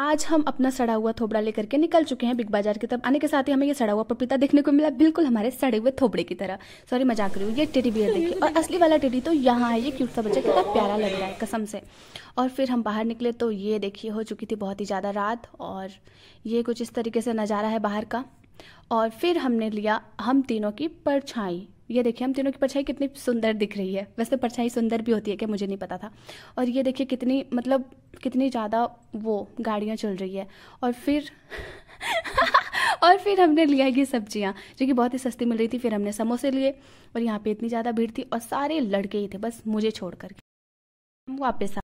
आज हम अपना सड़ा हुआ थोबड़ा लेकर के निकल चुके हैं बिग बाजार की तरफ आने के साथ ही हमें ये सड़ा हुआ पपीता देखने को मिला बिल्कुल हमारे सड़े हुए थोबड़े की तरह सॉरी मजाक रही हूँ ये टेडी बियर देखिए और असली वाला टेडी तो यहाँ है ये क्यूट सा बच्चा कितना प्यारा लग रहा है कसम से और फिर हम बाहर निकले तो ये देखिए हो चुकी थी बहुत ही ज़्यादा रात और ये कुछ इस तरीके से नज़ारा है बाहर का और फिर हमने लिया हम तीनों की परछाई ये देखिए हम तीनों की परछाई कितनी सुंदर दिख रही है वैसे परछाई सुंदर भी होती है क्या मुझे नहीं पता था और ये देखिए कितनी मतलब कितनी ज़्यादा वो गाड़ियाँ चल रही है और फिर और फिर हमने लिया ये सब्जियाँ जो कि बहुत ही सस्ती मिल रही थी फिर हमने समोसे लिए और यहाँ पे इतनी ज़्यादा भीड़ थी और सारे लड़के ही थे बस मुझे छोड़ कर हम वापस